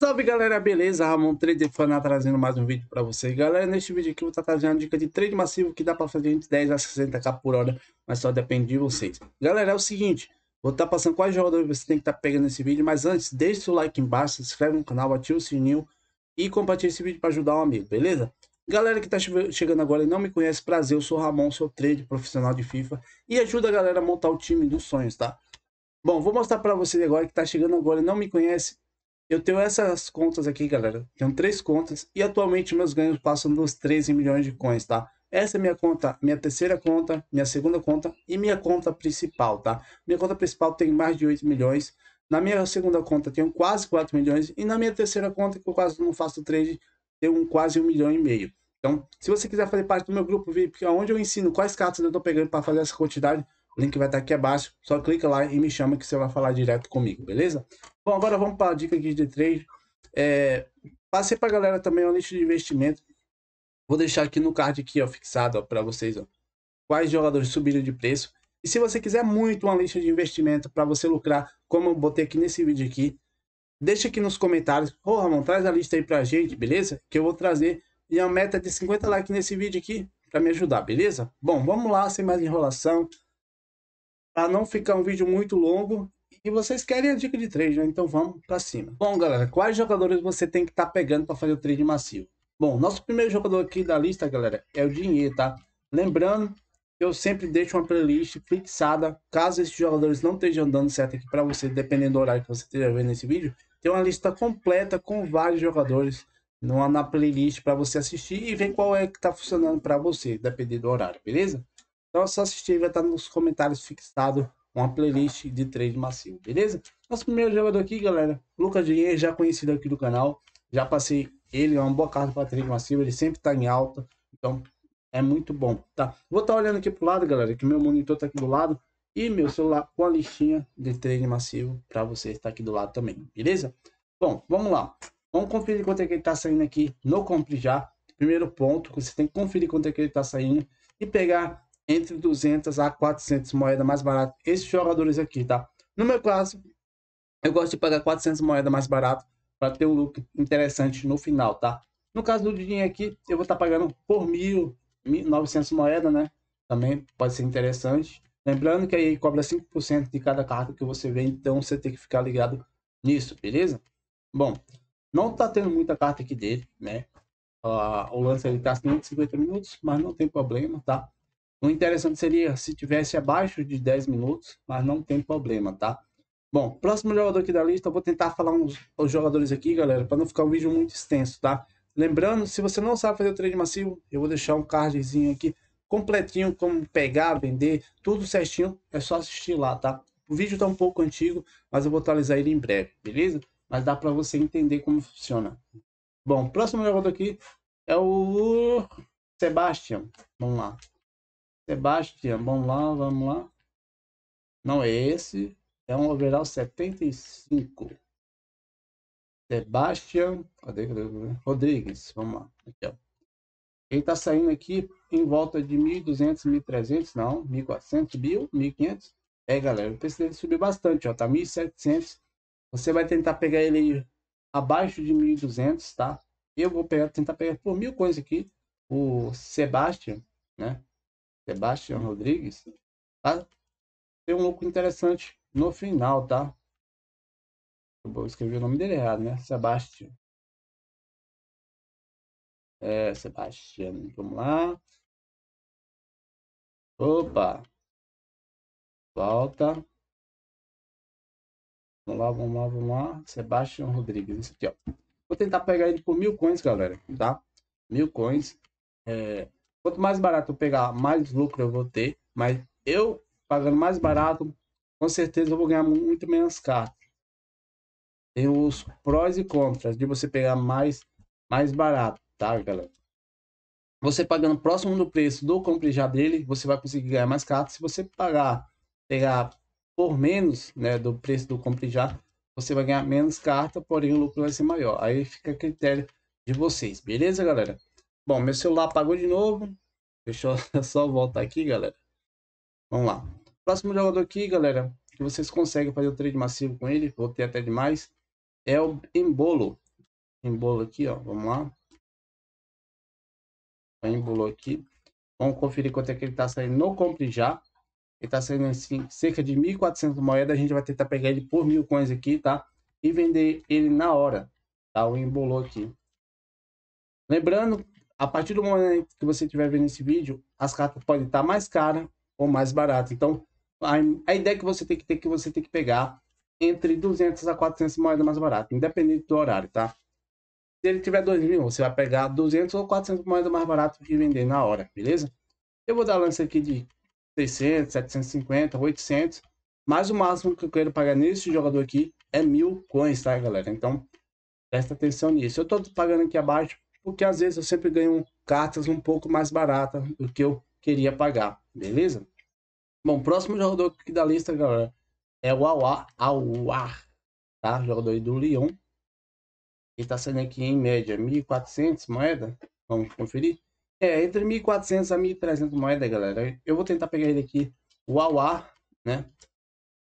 Salve galera, beleza? Ramon Trader Fanat trazendo mais um vídeo para vocês. Galera, neste vídeo aqui eu vou estar tá trazendo uma dica de trade massivo que dá para fazer entre 10 a 60k por hora, mas só depende de vocês. Galera, é o seguinte, vou estar tá passando quais jogadores você tem que estar tá pegando nesse vídeo, mas antes, deixe seu like embaixo, se inscreve no canal, ative o sininho e compartilhe esse vídeo para ajudar um amigo, beleza? Galera que está chegando agora e não me conhece, prazer, eu sou Ramon, sou trade profissional de FIFA e ajuda a galera a montar o time dos sonhos, tá? Bom, vou mostrar para vocês agora que está chegando agora e não me conhece, eu tenho essas contas aqui, galera. Tenho três contas e atualmente meus ganhos passam dos 13 milhões de coins, tá? Essa é minha conta, minha terceira conta, minha segunda conta e minha conta principal, tá? Minha conta principal tem mais de 8 milhões. Na minha segunda conta tenho quase 4 milhões e na minha terceira conta, que eu quase não faço trade, tenho um, quase 1 milhão e meio. Então, se você quiser fazer parte do meu grupo VIP, onde eu ensino quais cartas eu estou pegando para fazer essa quantidade, o link vai estar aqui abaixo. Só clica lá e me chama que você vai falar direto comigo, beleza? Bom, agora vamos para a dica aqui de trade. É, passei para a galera também uma lista de investimento. Vou deixar aqui no card aqui, ó, fixado para vocês, ó, quais jogadores subiram de preço. E se você quiser muito uma lista de investimento para você lucrar, como eu botei aqui nesse vídeo aqui, deixa aqui nos comentários. Ô, Ramon, traz a lista aí para a gente, beleza? Que eu vou trazer e é a meta de 50 likes nesse vídeo aqui para me ajudar, beleza? Bom, vamos lá, sem mais enrolação para não ficar um vídeo muito longo. E vocês querem a dica de trade, né? Então vamos para cima. Bom, galera, quais jogadores você tem que estar tá pegando para fazer o trade macio? Bom, nosso primeiro jogador aqui da lista, galera, é o Dinheiro, tá? Lembrando que eu sempre deixo uma playlist fixada, caso esses jogadores não estejam dando certo aqui para você, dependendo do horário que você esteja vendo esse vídeo, tem uma lista completa com vários jogadores numa, na playlist para você assistir e ver qual é que está funcionando para você, dependendo do horário, beleza? Então é só assistir, vai estar nos comentários fixado uma playlist de trade macio, beleza? Nosso primeiro jogador aqui, galera, Lucas Dinheiro, já conhecido aqui do canal. Já passei ele, é uma boa carta para trade macio, ele sempre está em alta. Então é muito bom, tá? Vou estar tá olhando aqui pro lado, galera, que meu monitor está aqui do lado. E meu celular com a listinha de trade macio para você estar aqui do lado também, beleza? Bom, vamos lá. Vamos conferir quanto é que ele está saindo aqui no compre já. Primeiro ponto, você tem que conferir quanto é que ele está saindo e pegar entre 200 a 400 moedas mais barato. Esses jogadores aqui, tá? No meu caso, eu gosto de pagar 400 moedas mais barato para ter um look interessante no final, tá? No caso do dinho aqui, eu vou estar tá pagando por mil, 1.900 moedas, né? Também pode ser interessante. Lembrando que aí cobra 5% de cada carta que você vê, então você tem que ficar ligado nisso, beleza? Bom, não tá tendo muita carta aqui dele, né? Uh, o lance ele tá 150 minutos, mas não tem problema, tá? O interessante seria se tivesse abaixo de 10 minutos, mas não tem problema, tá? Bom, próximo jogador aqui da lista, eu vou tentar falar uns, os jogadores aqui, galera, para não ficar um vídeo muito extenso, tá? Lembrando, se você não sabe fazer o trade massivo, eu vou deixar um cardzinho aqui completinho, como pegar, vender, tudo certinho, é só assistir lá, tá? O vídeo tá um pouco antigo, mas eu vou atualizar ele em breve, beleza? Mas dá para você entender como funciona. Bom, próximo jogador aqui é o Sebastian. Vamos lá. Sebastian, vamos lá, vamos lá. Não é esse, é um overall 75. Sebastian, cadê, cadê, Rodrigues, vamos lá. Aqui, ó. Ele tá saindo aqui em volta de 1.200, 1.300, não, 1.400, 1.500. É, galera, o preço dele subiu bastante, ó, tá 1.700. Você vai tentar pegar ele aí abaixo de 1.200, tá? Eu vou pegar, tentar pegar por mil coisas aqui, o Sebastian, né? Sebastião Rodrigues, tá? Tem um louco interessante no final, tá? Eu vou escrever o nome dele errado, né? Sebastião. É, Sebastião, vamos lá. Opa! Volta. Vamos lá, vamos lá, vamos lá. Sebastião Rodrigues, isso aqui, ó. Vou tentar pegar ele por mil coins, galera, tá? Mil coins. É, Quanto mais barato eu pegar, mais lucro eu vou ter. Mas eu, pagando mais barato, com certeza eu vou ganhar muito menos cartas. Tem os prós e contras de você pegar mais, mais barato, tá, galera? Você pagando próximo do preço do compre já dele, você vai conseguir ganhar mais cartas. Se você pagar, pegar por menos né, do preço do compre já, você vai ganhar menos carta, porém o lucro vai ser maior. Aí fica a critério de vocês, beleza, galera? Bom, meu celular apagou de novo. Deixa eu só voltar aqui, galera. Vamos lá. Próximo jogador aqui, galera, que vocês conseguem fazer o trade massivo com ele, voltei até demais, é o Embolo. Embolo aqui, ó, vamos lá. Embolo aqui. Vamos conferir quanto é que ele tá saindo no compre já. Ele tá saindo assim, cerca de 1.400 moedas. A gente vai tentar pegar ele por mil coins aqui, tá? E vender ele na hora, tá? O Embolo aqui. Lembrando, a partir do momento que você estiver vendo esse vídeo, as cartas podem estar mais caras ou mais baratas. Então, a, a ideia que você tem que ter é que você tem que pegar entre 200 a 400 moedas mais barato, independente do horário, tá? Se ele tiver 2 mil, você vai pegar 200 ou 400 moedas mais barato e vender na hora, beleza? Eu vou dar lance aqui de 600, 750, 800. Mas o máximo que eu quero pagar nesse jogador aqui é mil coins, tá, galera? Então, presta atenção nisso. Eu tô pagando aqui abaixo porque às vezes eu sempre ganho cartas um pouco mais baratas do que eu queria pagar, beleza? Bom, próximo jogador aqui da lista, galera, é o Aua, Aua tá? Jogador do Lyon. Ele tá sendo aqui em média 1.400 moeda, vamos conferir. É, entre 1.400 a 1.300 moeda, galera. Eu vou tentar pegar ele aqui, o Aua, né?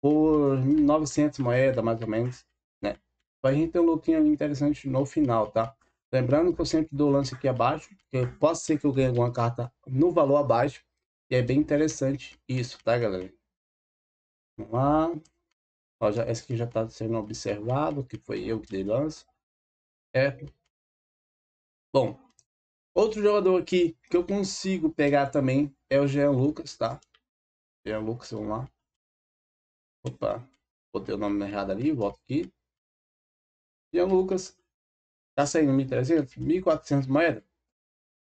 Por 900 moeda, mais ou menos, né? Então gente ter um lookinho interessante no final, tá? Lembrando que eu sempre dou lance aqui abaixo, que pode ser que eu ganhe alguma carta no valor abaixo, e é bem interessante isso, tá, galera? Vamos lá. Ó, já, essa aqui já está sendo observado, que foi eu que dei lance. É. Bom, outro jogador aqui que eu consigo pegar também é o Jean Lucas, tá? Jean Lucas, vamos lá. Opa, botei o nome errado ali, volto aqui. Jean Lucas Tá saindo 1.300, 1.400 moedas.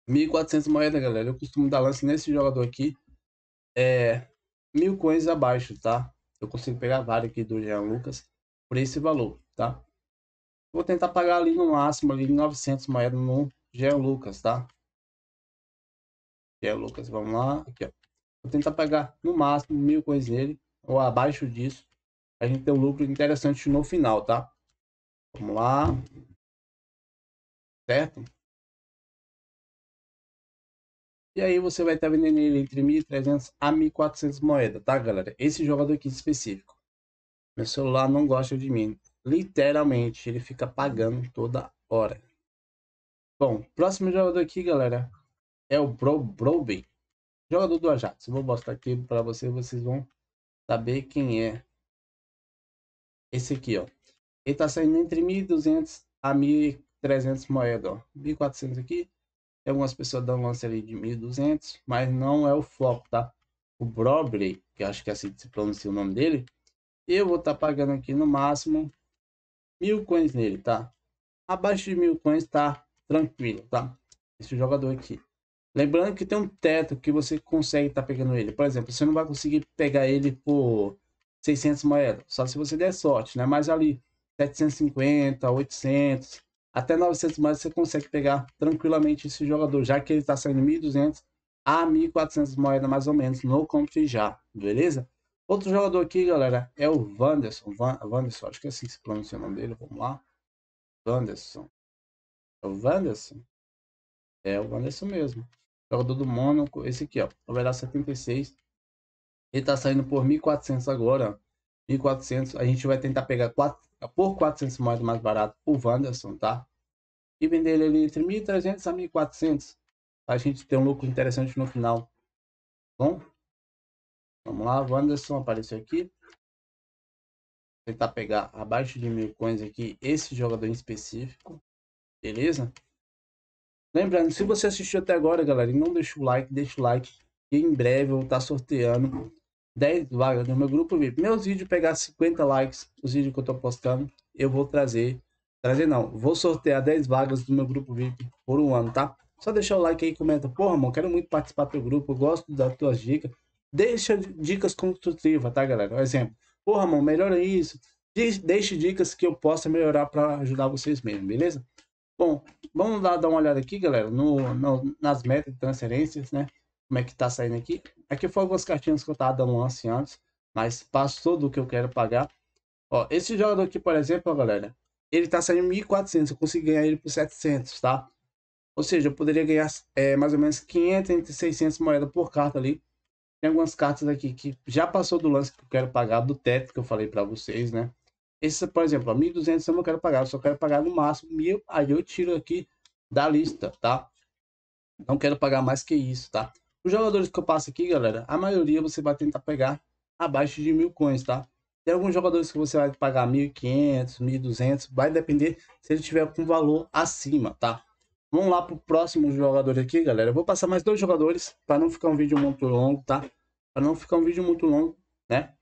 1.400 moedas, galera. Eu costumo dar lance nesse jogador aqui. É... Mil coins abaixo, tá? Eu consigo pegar vários aqui do Jean Lucas por esse valor, tá? Vou tentar pagar ali no máximo, ali 900 moedas no Jean Lucas, tá? Jean Lucas, vamos lá. Aqui, ó. Vou tentar pagar no máximo mil coins nele, ou abaixo disso. A gente tem um lucro interessante no final, tá? Vamos lá certo? E aí você vai estar vendendo ele entre 1.300 a 1.400 moedas, tá galera? Esse jogador aqui específico. Meu celular não gosta de mim. Literalmente, ele fica pagando toda hora. Bom, próximo jogador aqui, galera, é o Bro Broby. Jogador do Ajax. Eu vou mostrar aqui para vocês, vocês vão saber quem é. Esse aqui, ó. Ele tá saindo entre 1.200 a 1.000 300 moedas, ó. 1.400 aqui. Tem algumas pessoas dão lance ali de 1.200, mas não é o foco, tá? O Brobley, que acho que é assim que se pronuncia o nome dele, eu vou estar tá pagando aqui no máximo mil coins nele, tá? Abaixo de mil coins tá tranquilo, tá? Esse jogador aqui. Lembrando que tem um teto que você consegue estar tá pegando ele. Por exemplo, você não vai conseguir pegar ele por 600 moedas, só se você der sorte, né? Mas ali 750, 800, até 900 mais você consegue pegar tranquilamente esse jogador, já que ele está saindo 1.200 a 1.400 moedas mais ou menos no compre já, beleza? Outro jogador aqui, galera, é o Wanderson. Van, Wanderson, acho que é assim que se pronuncia o nome dele, vamos lá. Wanderson. É o Wanderson? É o Wanderson mesmo. Jogador do Mônaco, esse aqui, ó. Vai dar 76. Ele tá saindo por 1.400 agora, 1.400. A gente vai tentar pegar 4, é por 400 moedas mais barato o Wanderson, tá? E vender ele ali entre 1.300 a 1.400. A gente ter um lucro interessante no final. Bom, vamos lá. Wanderson apareceu aqui. Vou tentar pegar abaixo de mil coins aqui esse jogador em específico. Beleza? Lembrando, se você assistiu até agora, galera, não deixa o like, deixa o like. E em breve eu vou estar sorteando 10 vagas no meu grupo VIP. Meus vídeos pegar 50 likes, os vídeos que eu tô postando, eu vou trazer. Trazer não, vou sortear 10 vagas do meu grupo VIP por um ano, tá? Só deixar o like aí comenta, porra, mano, quero muito participar do grupo, gosto das tuas dicas. Deixa dicas construtivas, tá, galera? Um exemplo, porra, mano, melhora isso. Deixe dicas que eu possa melhorar para ajudar vocês mesmo, beleza? Bom, vamos lá dar uma olhada aqui, galera, no, no nas metas de transferências, né? como é que tá saindo aqui. Aqui foram algumas cartinhas que eu tava dando lance antes, mas passou do que eu quero pagar. Ó, esse jogador aqui, por exemplo, galera, ele tá saindo 1.400, eu consegui ganhar ele por 700, tá? Ou seja, eu poderia ganhar é, mais ou menos 500 entre 600 moedas por carta ali. Tem algumas cartas aqui que já passou do lance que eu quero pagar, do teto que eu falei pra vocês, né? Esse, por exemplo, 1.200 eu não quero pagar, eu só quero pagar no máximo 1.000, aí eu tiro aqui da lista, tá? Não quero pagar mais que isso, tá? Os jogadores que eu passo aqui, galera, a maioria você vai tentar pegar abaixo de mil coins, tá? Tem alguns jogadores que você vai pagar 1.500, 1.200, vai depender se ele tiver com valor acima, tá? Vamos lá pro próximo jogador aqui, galera. Eu vou passar mais dois jogadores para não ficar um vídeo muito longo, tá? Para não ficar um vídeo muito longo, né?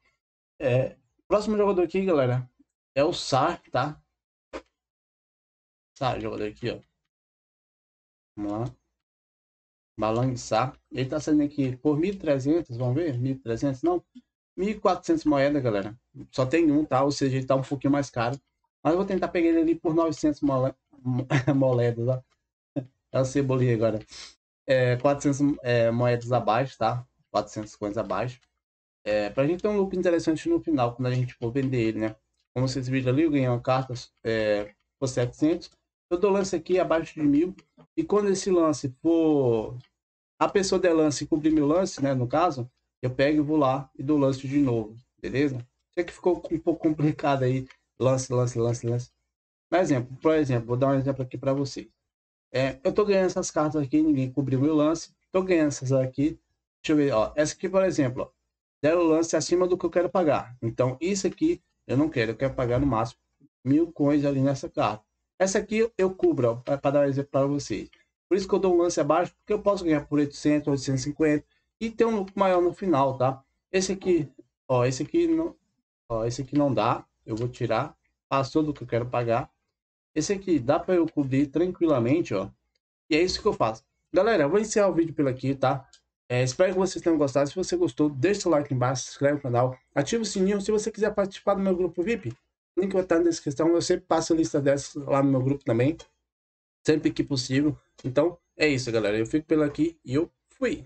É, próximo jogador aqui, galera, é o Sar, tá? Sar, jogador aqui, ó. Vamos lá balançar. Ele está saindo aqui por 1.300, vamos ver? 1.300, não, 1.400 moedas, galera. Só tem um, tá? Ou seja, ele tá um pouquinho mais caro. Mas eu vou tentar pegar ele ali por 900 moedas, ó. É o cebolinha agora. É, 400 é, moedas abaixo, tá? 400 coins abaixo. É, pra gente ter um lucro interessante no final, quando a gente for vender ele, né? Como vocês viram ali, eu ganhei uma carta é, por 700. Eu dou lance aqui abaixo de mil. E quando esse lance for a pessoa der lance e cobrir meu lance, né? No caso, eu pego e vou lá e dou lance de novo, beleza? Sei que ficou um pouco complicado aí. Lance, lance, lance, lance. Por exemplo, por exemplo, vou dar um exemplo aqui para vocês. É, eu tô ganhando essas cartas aqui, ninguém cobriu meu lance. Tô ganhando essas aqui. Deixa eu ver, ó. Essa aqui, por exemplo, ó, deram lance acima do que eu quero pagar. Então, isso aqui eu não quero, eu quero pagar no máximo mil coins ali nessa carta. Essa aqui eu cubro, para dar um exemplo para vocês. Por isso que eu dou um lance abaixo, porque eu posso ganhar por 800, 850 e ter um lucro maior no final, tá? Esse aqui, ó, esse aqui não, ó, esse aqui não dá, eu vou tirar, passou do que eu quero pagar. Esse aqui dá para eu cobrir tranquilamente, ó. E é isso que eu faço. Galera, eu vou encerrar o vídeo pelo aqui, tá? É, espero que vocês tenham gostado. Se você gostou, deixa o like embaixo, se inscreve no canal, ativa o sininho. Se você quiser participar do meu grupo VIP, o link vai estar na descrição. Eu sempre passo a lista dessas lá no meu grupo também sempre que possível. Então, é isso, galera. Eu fico pela aqui e eu fui.